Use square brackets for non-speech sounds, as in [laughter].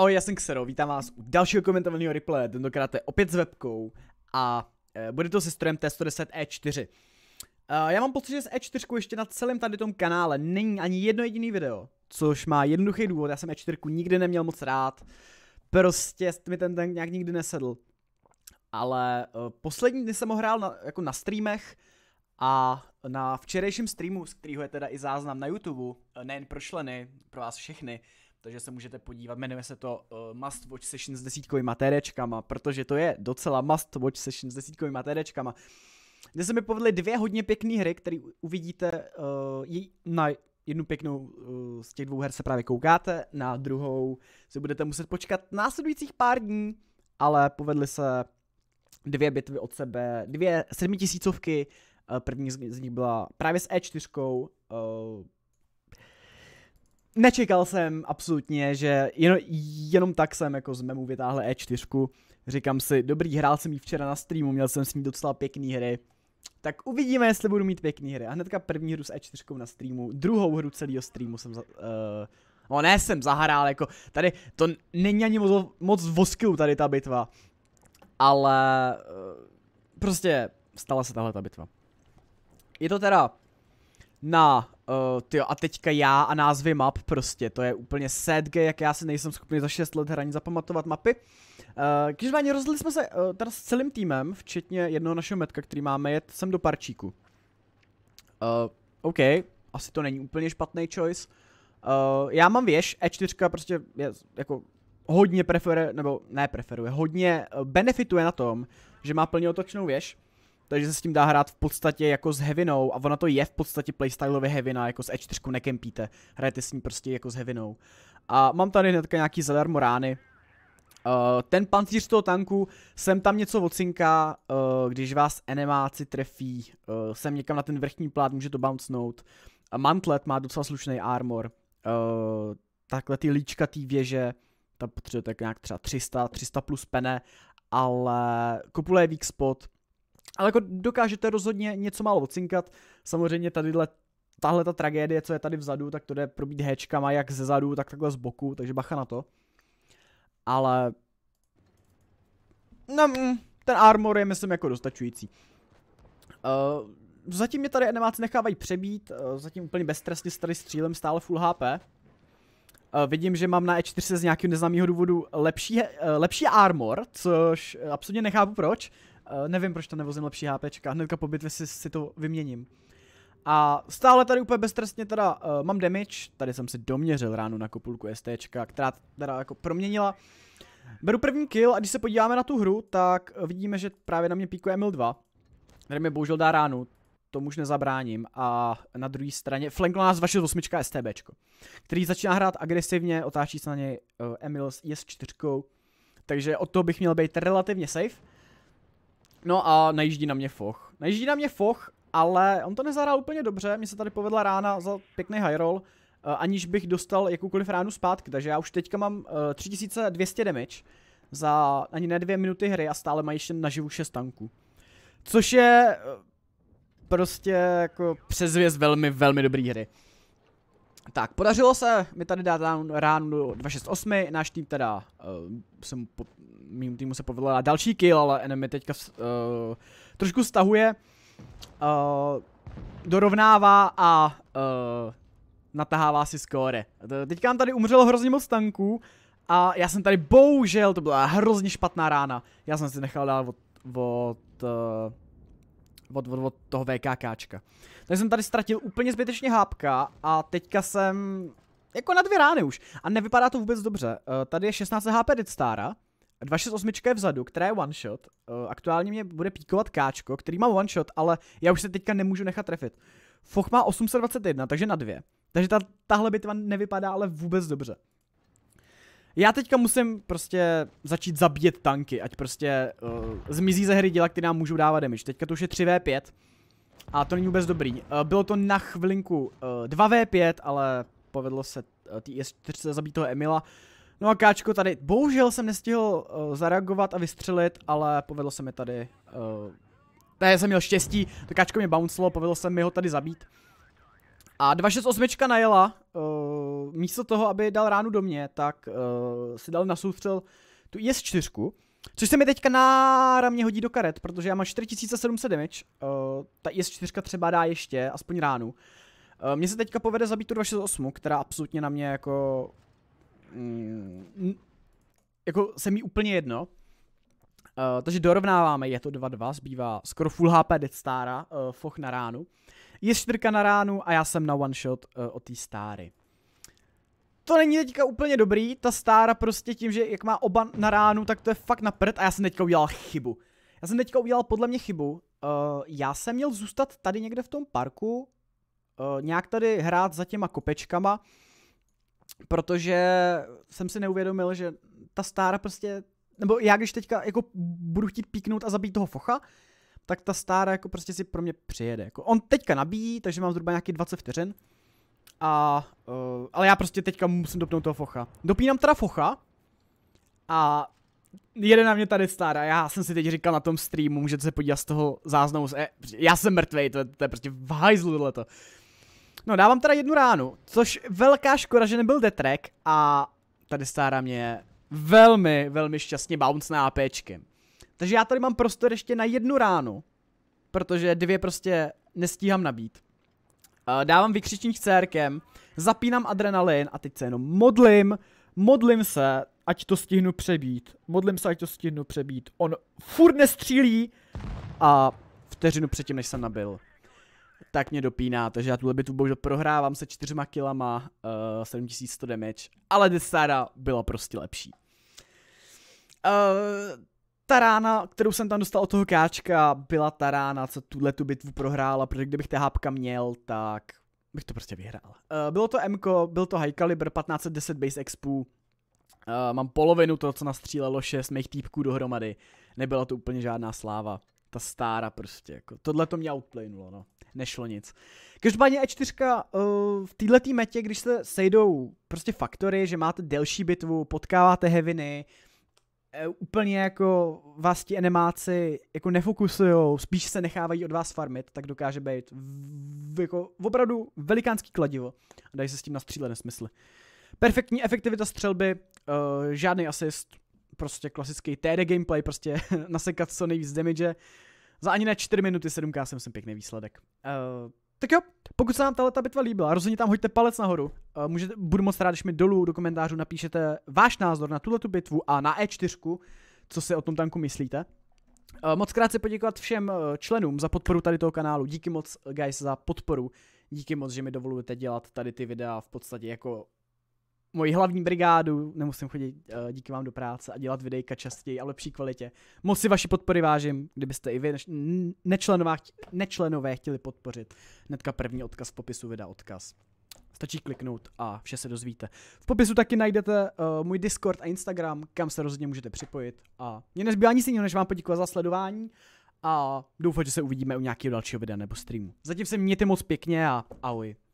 Ahoj, já jsem Xero, vítám vás u dalšího komentovaného replaye, tentokrát je opět s webkou a e, bude to se strojem T110E4. E, eh, já mám pocit, že s E4 ještě na celém tady tom kanále není ani jedno jediný video, což má jednoduchý důvod, já jsem E4 nikdy neměl moc rád, prostě mi ten tank nějak nikdy nesedl. Ale e, poslední dny jsem ho hrál na, jako na streamech a na včerejším streamu, z kterého je teda i záznam na YouTube, nejen pro členy, pro vás všechny, takže se můžete podívat, jmenuje se to uh, Must Watch Session s desítkovými TDčkama, protože to je docela Must Watch Session s desítkovými TDčkama, kde se mi povedly dvě hodně pěkné hry, které uvidíte uh, na jednu pěknou uh, z těch dvou her se právě koukáte, na druhou si budete muset počkat následujících pár dní, ale povedly se dvě bitvy od sebe, dvě sedmitisícovky, uh, první z nich byla právě s E4, uh, nečekal jsem absolutně, že jen, jenom tak jsem jako z memu vytáhl E4. Říkám si, dobrý, hrál jsem ji včera na streamu, měl jsem s ní docela pěkný hry. Tak uvidíme, jestli budu mít pěkný hry. A hnedka první hru s E4 na streamu, druhou hru celého streamu jsem za, uh, No ne, jsem zahrál, jako tady to není ani moc, moc voskilu tady ta bitva. Ale uh, prostě stala se tahle ta bitva. Je to teda na, uh, tyjo, a teďka já a názvy map prostě, to je úplně sad jak já si nejsem schopný za 6 let hraní zapamatovat mapy. Uh, Každopádně rozhodli jsme se uh, teda s celým týmem, včetně jednoho našeho metka, který máme, jet sem do parčíku. Uh, OK, asi to není úplně špatný choice. Uh, já mám věž, E4 prostě je jako hodně preferuje, nebo ne preferuje, hodně benefituje na tom, že má plně otočnou věž takže se s tím dá hrát v podstatě jako s hevinou a ona to je v podstatě playstyleově hevina, jako s E4 nekempíte, hrajete s ní prostě jako s hevinou. A mám tady hnedka nějaký zadarmo rány, Uh, eh, ten pancíř toho tanku, sem tam něco ocinká, uh, eh, když vás enemáci trefí, uh, sem někam na ten vrchní plát, může to bouncnout. Uh, mantlet má docela slušný armor, uh, takhle ty líčka té věže, tam potřebuje tak nějak třeba 300, 300 plus pene, ale kopule je weak spot, ale jako dokážete rozhodně něco málo ocinkat. Samozřejmě tadyhle tahle ta tragédie, co je tady vzadu, tak to jde probít hečkama jak ze zadu, tak takhle z boku, takže bacha na to. Ale... No, mm, ten armor je myslím jako dostačující. Uh, zatím mě tady animáci nechávají přebít, uh, zatím úplně beztrestně tady střílem stále full HP. Uh, eh, vidím, že mám na E4 z nějakého neznámého důvodu lepší, uh, lepší armor, což absolutně nechápu proč. Uh, nevím, proč to nevozím lepší HP hnedka po bitvě si, si to vyměním. A stále tady úplně beztrestně teda uh, mám damage, tady jsem si doměřil ránu na kopulku ST, která teda jako proměnila. Beru první kill a když se podíváme na tu hru, tak eh, vidíme, že právě na mě píkuje ml 2, který mi bohužel dá ránu, tomu už nezabráním. A na druhé straně flanklo nás vaše osmička STB, který začíná hrát agresivně, otáčí se na něj Emil s 4 takže od toho bych měl být relativně safe. No a najíždí na mě Foch. Najíždí na mě Foch, ale on to nezahrál úplně dobře, mně se tady povedla rána za pěkný high roll, eh, aniž bych dostal jakoukoliv ránu zpátky, takže já už teďka mám 3200 eh, damage za ani ne dvě minuty hry a stále mají ještě naživu 6 tanků. Což je eh, prostě jako přezvěst velmi, velmi dobrý hry. Tak, podařilo se mi tady dát ránu 268, náš tým teda, uh, jsem po, mým týmu se povedla další kill, ale enemy teďka uh, trošku stahuje, uh, dorovnává a uh, natahává si skóre. Teďka nám tady umřelo hrozně moc tanků a já jsem tady bohužel, to byla hrozně špatná rána, já jsem si nechal dát od, od uh, od, od, od toho VKKčka. Tak jsem tady ztratil úplně zbytečně hápka a teďka jsem jako na dvě rány už. A nevypadá to vůbec dobře. Eh, tady je 16 HP Deadstara, 268 je vzadu, která je one shot. Eh, aktuálně mě bude píkovat káčko, který má one shot, ale já už se teďka nemůžu nechat trefit. Foch má 821, takže na dvě. Takže ta, tahle bitva nevypadá ale vůbec dobře. Já teďka musím prostě začít zabíjet tanky, ať prostě uh, zmizí ze hry díla, které nám můžou dávat damage. Teďka to už je 3v5 a to není vůbec dobrý. Uh, bylo to na chvilinku uh, eh, 2v5, ale povedlo se uh, TS4 zabít toho Emila. No a Káčko tady, bohužel jsem nestihl uh, zareagovat a vystřelit, ale povedlo se mi tady, uh, tady jsem měl štěstí, to Káčko mě bouncelo, povedlo se mi ho tady zabít. A 268 najela, uh, místo toho, aby dal ránu do mě, tak uh, si dal na soustřel tu IS-4, což se mi teďka náramně hodí do karet, protože já mám 4700 damage, uh, ta IS-4 třeba dá ještě, aspoň ránu. Uh, mně se teďka povede zabít tu 268, která absolutně na mě jako... Mm, jako se mi úplně jedno. Uh, takže dorovnáváme, je to 2-2, zbývá skoro full HP Stara, uh, foch na ránu je čtyřka na ránu a já jsem na one shot uh, od té stáry. To není teďka úplně dobrý, ta stára prostě tím, že jak má oba na ránu, tak to je fakt na prd a já jsem teďka udělal chybu. Já jsem teďka udělal podle mě chybu, uh, já jsem měl zůstat tady někde v tom parku, uh, nějak tady hrát za těma kopečkama, protože jsem si neuvědomil, že ta stára prostě, nebo já když teďka jako budu chtít píknout a zabít toho focha, tak ta stára jako prostě si pro mě přijede. Jako on teďka nabíjí, takže mám zhruba nějaký 20 vteřin. A, uh, ale já prostě teďka musím dopnout toho focha. Dopínám teda focha a jede na mě tady stára. Já jsem si teď říkal na tom streamu, můžete se podívat z toho záznamu. Z, e, já jsem mrtvej, to, je, to je prostě v hajzlu to. No dávám teda jednu ránu, což velká škoda, že nebyl detrek a tady stára mě velmi, velmi šťastně bounce na APčkem. Takže já tady mám prostor ještě na jednu ránu, protože dvě prostě nestíhám nabít. Eh, dávám vykřičník CRkem, zapínám adrenalin a teď se jenom modlím, modlím se, ať to stihnu přebít. Modlím se, ať to stihnu přebít. On furt nestřílí a vteřinu předtím, než jsem nabil. Tak mě dopíná, takže já tuhle bitvu bohužel prohrávám se čtyřma kilama, uh, eh, 7100 damage, ale desára byla prostě lepší. Uh, ta rána, kterou jsem tam dostal od toho káčka, byla ta rána, co tuhle tu bitvu prohrála, protože kdybych té hápka měl, tak bych to prostě vyhrál. Uh, bylo to MK, byl to High Caliber 1510 Base Expu, uh, eh, mám polovinu toho, co nastřílelo 6 mých týpků dohromady. Nebyla to úplně žádná sláva. Ta stára prostě, jako, tohle to mě outplaynulo, no. Nešlo nic. Každopádně E4 uh, eh, v této metě, když se sejdou prostě faktory, že máte delší bitvu, potkáváte heviny, uh, Eh, úplně jako vás ti animáci jako nefokusují, spíš se nechávají od vás farmit, tak dokáže být v, jako opravdu velikánský kladivo. A dají se s tím střílené smysly. Perfektní efektivita střelby, uh, žádný assist, prostě klasický TD gameplay, prostě [laughs] nasekat co nejvíc damage. Za ani na 4 minuty 7K jsem pěkný výsledek. Uh, tak jo, pokud se vám tato bitva líbila, rozhodně tam hoďte palec nahoru. Eh, můžete, budu moc rád, když mi dolů do komentářů napíšete váš názor na tuto bitvu a na E4, co si o tom tanku myslíte. Eh, moc krát se poděkovat všem eh, členům za podporu tady toho kanálu. Díky moc, guys, za podporu. Díky moc, že mi dovolujete dělat tady ty videa v podstatě jako moji hlavní brigádu, nemusím chodit uh, díky vám do práce a dělat videjka častěji a lepší kvalitě. Moc si vaši podpory vážím, kdybyste i vy nečlenová, nečlenové chtěli podpořit. netka první odkaz v popisu videa odkaz. Stačí kliknout a vše se dozvíte. V popisu taky najdete uh, můj Discord a Instagram, kam se rozhodně můžete připojit. A mě nezbývá nic jiného, než vám poděkovat za sledování a doufám, že se uvidíme u nějakého dalšího videa nebo streamu. Zatím se mějte moc pěkně a ahoj.